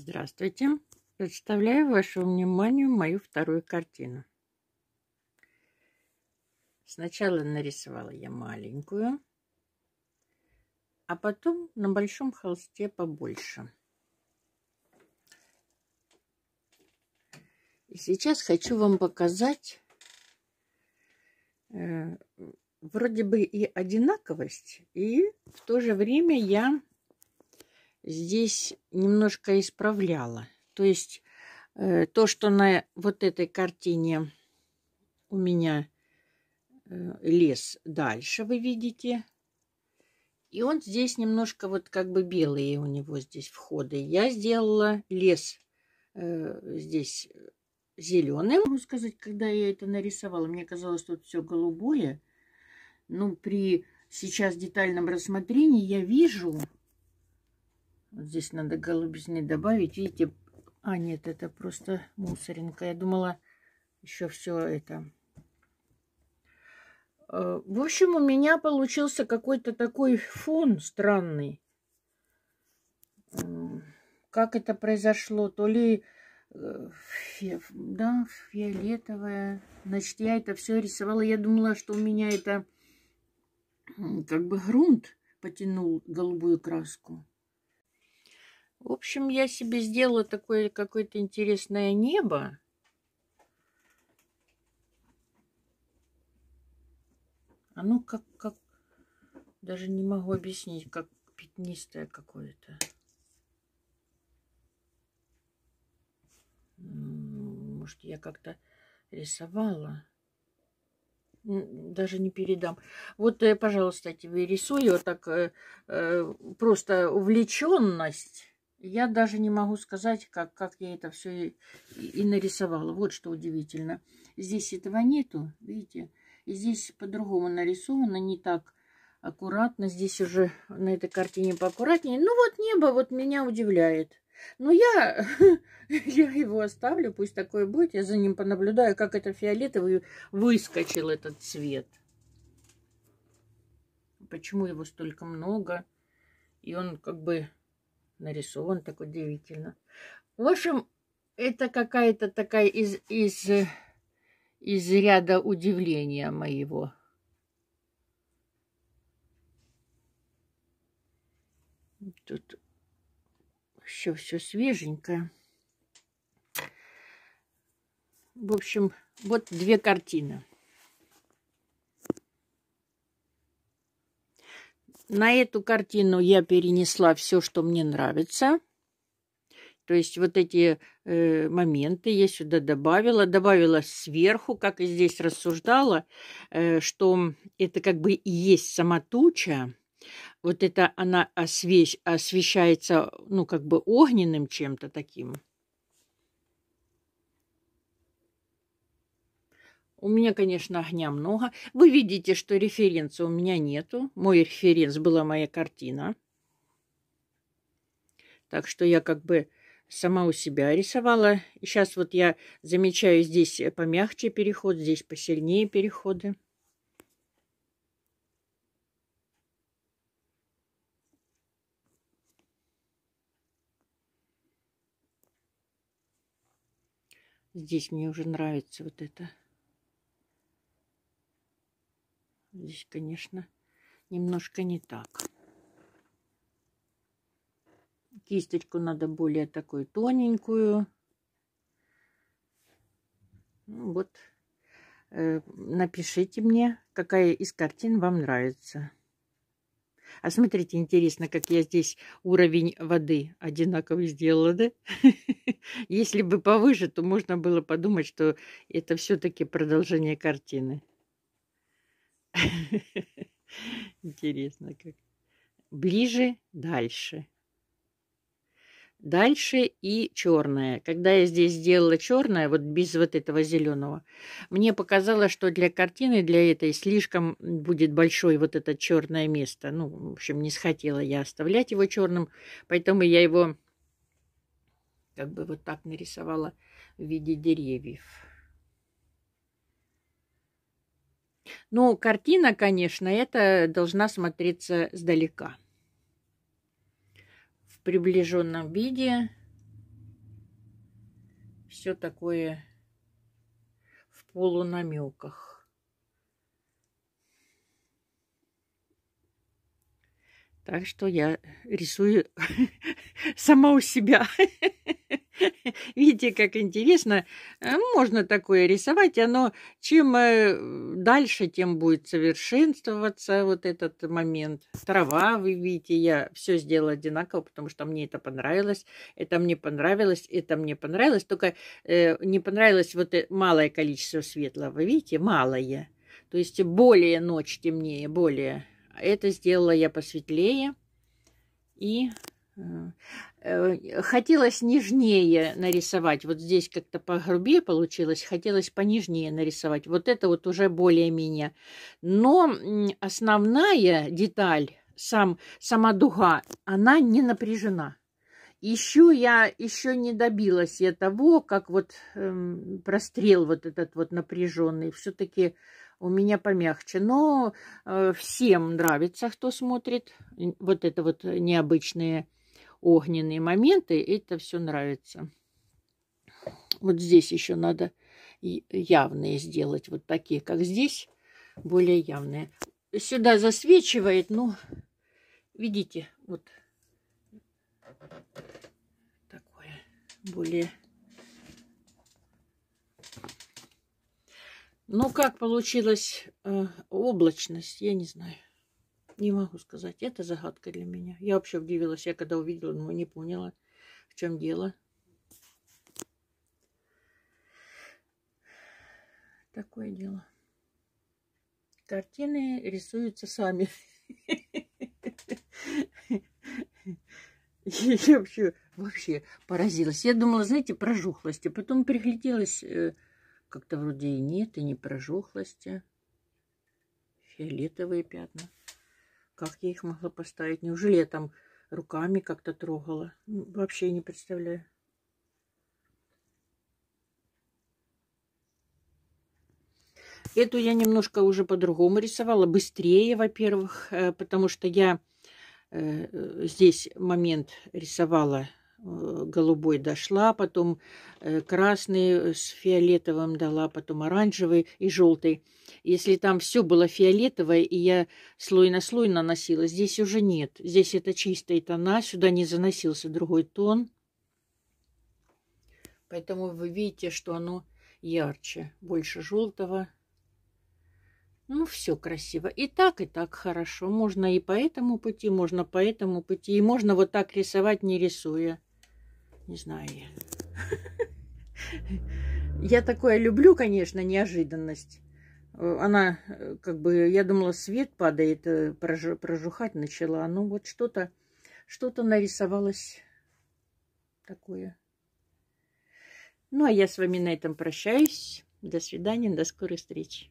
Здравствуйте! Представляю вашему вниманию мою вторую картину. Сначала нарисовала я маленькую, а потом на большом холсте побольше. И сейчас хочу вам показать э, вроде бы и одинаковость, и в то же время я здесь немножко исправляла. То есть э, то, что на вот этой картине у меня э, лес дальше, вы видите. И он здесь немножко вот как бы белые у него здесь входы. Я сделала лес э, здесь зеленым. Могу сказать, когда я это нарисовала, мне казалось, что тут все голубое. Ну, при сейчас детальном рассмотрении я вижу, здесь надо голубизны добавить. Видите, а нет, это просто мусоринка. Я думала, еще все это. Э, в общем, у меня получился какой-то такой фон странный. Как это произошло? То ли э, фи, да, фиолетовая. Значит, я это все рисовала. Я думала, что у меня это как бы грунт потянул голубую краску. В общем, я себе сделала такое какое-то интересное небо. Оно а ну, как, как, даже не могу объяснить, как пятнистое какое-то. Может, я как-то рисовала. Даже не передам. Вот, э, пожалуйста, тебе рисую вот так э, э, просто увлеченность я даже не могу сказать, как, как я это все и, и нарисовала. Вот что удивительно. Здесь этого нету, видите. И здесь по-другому нарисовано, не так аккуратно. Здесь уже на этой картине поаккуратнее. Ну вот небо вот меня удивляет. Но я, я его оставлю, пусть такое будет. Я за ним понаблюдаю, как это фиолетовый выскочил этот цвет. Почему его столько много? И он как бы нарисован так удивительно. В общем, это какая-то такая из, из, из ряда удивления моего. Тут еще все свеженькое. В общем, вот две картины. На эту картину я перенесла все, что мне нравится. То есть вот эти э, моменты я сюда добавила, добавила сверху, как и здесь рассуждала, э, что это как бы и есть сама туча. Вот это она освещ, освещается, ну, как бы огненным чем-то таким. У меня, конечно, огня много. Вы видите, что референса у меня нету. Мой референс была моя картина. Так что я как бы сама у себя рисовала. И сейчас вот я замечаю здесь помягче переход, здесь посильнее переходы. Здесь мне уже нравится вот это. здесь, конечно, немножко не так. Кисточку надо более такую тоненькую. Ну, вот э, напишите мне, какая из картин вам нравится. А смотрите, интересно, как я здесь уровень воды одинаковый сделала, да? Если бы повыше, то можно было подумать, что это все-таки продолжение картины. Интересно, как. Ближе, дальше. Дальше и черное. Когда я здесь сделала черное, вот без вот этого зеленого, мне показалось, что для картины, для этой слишком будет большой вот это черное место. Ну, в общем, не схотела я оставлять его черным, поэтому я его как бы вот так нарисовала в виде деревьев. Но картина, конечно, это должна смотреться сдалека. В приближенном виде все такое в полунамеках. Так что я рисую сама у себя. Видите, как интересно. Э, можно такое рисовать. Оно чем э, дальше, тем будет совершенствоваться вот этот момент. Трава, вы видите, я все сделала одинаково, потому что мне это понравилось. Это мне понравилось, это мне понравилось. Только э, не понравилось вот малое количество светлого. Видите, малое. То есть более ночь темнее, более. А это сделала я посветлее. И Э, хотелось нежнее нарисовать. Вот здесь как-то погрубее получилось, хотелось понежнее нарисовать. Вот это вот уже более-менее. Но основная деталь, сам, сама дуга, она не напряжена. Еще я еще не добилась я того, как вот эм, прострел вот этот вот напряженный. Все-таки у меня помягче. Но э, всем нравится, кто смотрит. Вот это вот необычные огненные моменты, это все нравится. Вот здесь еще надо явные сделать, вот такие, как здесь, более явные. Сюда засвечивает, ну, видите, вот такое, более... Ну, как получилась э, облачность, я не знаю. Не могу сказать. Это загадка для меня. Я вообще удивилась. Я когда увидела, но не поняла, в чем дело. Такое дело. Картины рисуются сами. Я вообще, вообще поразилась. Я думала, знаете, прожухлости. Потом пригляделась, э, как-то вроде и нет, и не прожухлости. Фиолетовые пятна. Как я их могла поставить? Неужели я там руками как-то трогала? вообще не представляю. Эту я немножко уже по-другому рисовала, быстрее, во-первых, э, потому что я э, э, здесь момент рисовала Э, голубой дошла, потом э, красный с фиолетовым дала, потом оранжевый и желтый. Если там все было фиолетовое, и я слой на слой наносила, здесь уже нет. Здесь это чистые тона, сюда не заносился другой тон. Поэтому вы видите, что оно ярче, больше желтого. Ну, все красиво. И так, и так хорошо. Можно и по этому пути, можно по этому пути. И можно вот так рисовать, не рисуя. Не знаю я. Я такое люблю, конечно, неожиданность. Э, она, э, как бы, я думала, свет падает, э, прожухать начала. Ну, вот что-то, что-то нарисовалось такое. Ну, а я с вами на этом прощаюсь. До свидания, до скорой встречи.